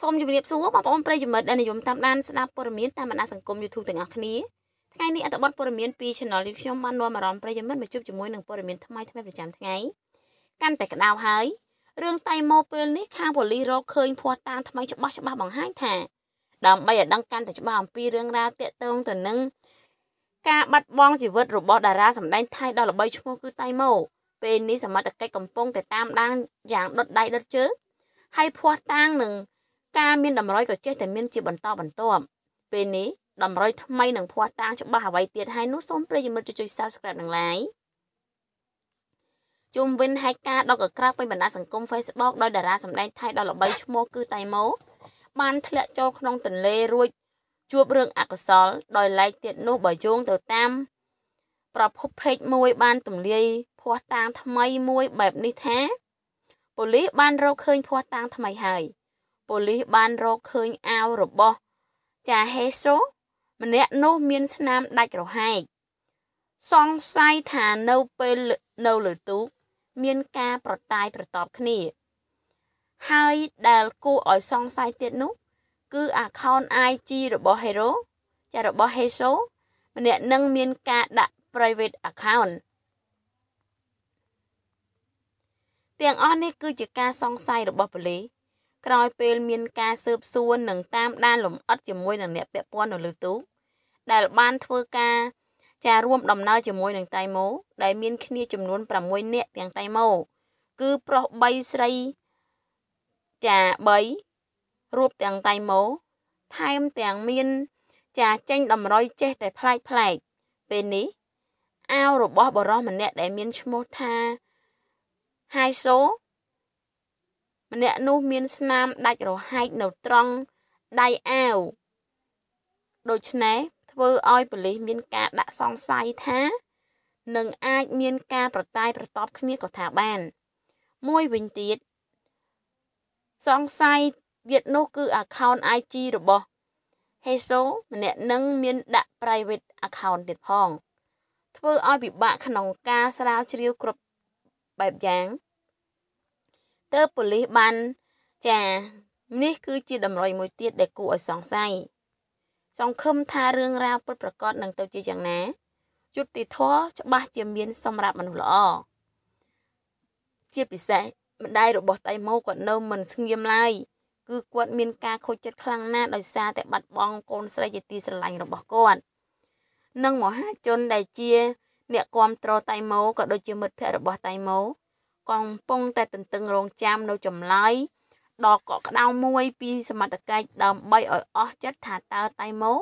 សូមជម្រាបសួរបងប្អូនប្រិយមិត្តដែលនិយមតាមដានស្ដាប់ព័ត៌មានតាមបណ្ដាសង្គម YouTube ទាំងអស់គ្នាថ្ងៃនេះអត្ថបទព័ត៌មានពី Channel នេះខ្ញុំបាននាំអារម្មណ៍ប្រិយមិត្តមកជួបជាមួយនឹងព័ត៌មានថ្មីថ្មីប្រចាំថ្ងៃកាន់តែក្តៅហើយរឿងតៃម៉ូពេលនេះខាងប៉ូលីសរកឃើញភ័ស្តុតាងថ្មីច្បាស់ច្បាស់បង្ហាញថាដើម្បីឲ្យដឹងកាន់តែច្បាស់អំពីរឿងរ៉ាវទាក់ទងទៅនឹងការបាត់បង់ជីវិតរបស់តារាសម្ដែងថៃដ៏ល្បីឈ្មោះគឺតៃម៉ូពេលនេះសមត្ថកិច្ចកំពុងតែតាមដានយ៉ាងដុតដៃដុតជើងហើយភ័ស្តុតាងនឹងការមានតម្រុយក៏ចេះតែមានជាបន្តបន្ទាប់ពេលនេះតម្រុយថ្មីនឹងភ័ស្តុតាងច្បាស់អ្វីទៀតហើយនោះសូមប្រិយមិត្តជួយ Subscribe និង Like ជុំវិញហេតុការណ៍ដ៏កក្រើកពេញបណ្ដាសង្គម Facebook ដោយតារាសម្ដែងថៃដ៏ល្បីឈ្មោះគឺតៃម៉ូបានធ្លាក់ចូលក្នុងទន្លេរួចជួបរឿងអកុសល ដោយឡែកទៀតនោះបើយោងទៅតាម ប្រភពเพจមួយបានទម្លាយភ័ស្តុតាងថ្មីមួយបែបនេះថាប៉ូលីសបានរកឃើញភ័ស្តុតាងថ្មីហើយប៉ូលីសបានរកឃើញអាវរបស់ ចាហេសូ ម្នាក់នោះមានស្នាមដាច់រហែកសង្ស័យថានៅពេលនៅលើទូកមានការប្រតាយប្រតបគ្នាហើយដែលគួរឲ្យសង្ស័យទៀតនោះ គឺ account IG របស់ Hero ចារបស់ Heso ម្នាក់នឹងមានការដាក់ private account ទាំងអស់នេះគឺជាការសង្ស័យរបស់ប៉ូលីសក្រោយពេលមានការស៊ើបសួរនិងតាមដានលំអិតជាមួយនឹងអ្នកពាក់ព័ន្ធនៅលើទូកដែលបានធ្វើការចារួមដំណើរជាមួយនឹងតៃម៉ូដែលមាន គ្នាចំនួន6នាក់ទាំងតៃម៉ូគឺប្រុស3ស្រីចា3រូបទាំងតៃម៉ូថែមទាំងមានចាចេញតម្រុយចេះតែផ្លែកផ្លែកពេលនេះអាវរបស់បរោះម្នាក់ដែលមានឈ្មោះថាហៃសូម្នាក់នោះមានស្នាមដាច់រហែកនៅត្រង់ដៃអាវដូច្នេះធ្វើឲ្យប៉ូលីសមានការដាក់សង្ស័យថានឹងអាចមានការប្រតាយប្រតបគ្នាក៏ថាបាន មួយវិញទៀតសង្ស័យទៀតនោះគឺ account IG របស់ Heso ម្នាក់នឹងមានដាក់ private account ទៀតផង ធ្វើឲ្យពិបាកក្នុងការស្រាវជ្រាវគ្រប់បែបយ៉ាងទើបប៉ូលីសបានចានេះគឺជាដំរីមួយទៀតដែលគួរឲ្យសង្ស័យសង្ឃឹមថារឿងរ៉ាវពិតប្រាកដនឹងទៅជាយ៉ាងណាយុត្តិធម៌ច្បាស់ជាមាន សម្រាប់មនុស្សល្អជាពិសេសម្ដាយរបស់តៃម៉ូគាត់នៅមិន ស្ងៀមឡើយគឺគាត់មានការខូចចិត្តខ្លាំងណាស់ដោយសារតែបាត់បង់កូនស្រីជាទីស្រឡាញ់របស់គាត់និងមហាជនដែលជា អ្នកគាំទ្រតៃម៉ូក៏ដូចជាមិត្តភក្តិរបស់តៃម៉ូកំពុងតែទន្ទឹងរង់ចាំនៅចម្លើយដ៏កក់ក្ដៅមួយ ពី សមត្ថកិច្ចដើម្បីឲ្យអស់ចិត្តថាតើតៃម៉ូ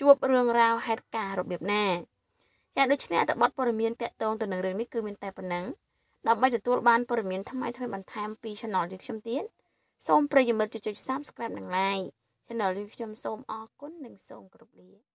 ជួបរឿងរ៉ាវហេតុការណ៍របៀបណាចាដូច្នេះអត្ថបទព័ត៌មានតកតងទៅនឹងរឿងនេះគឺមានតែប៉ុណ្ណឹងដើម្បីទទួលបានព័ត៌មានថ្មីថ្មីបន្ថែមពី Channel យើងខ្ញុំទៀតសូមប្រិយមិត្តចុច Subscribe និង Like Channel យើងខ្ញុំសូមអរគុណនិងសូមគោរពលា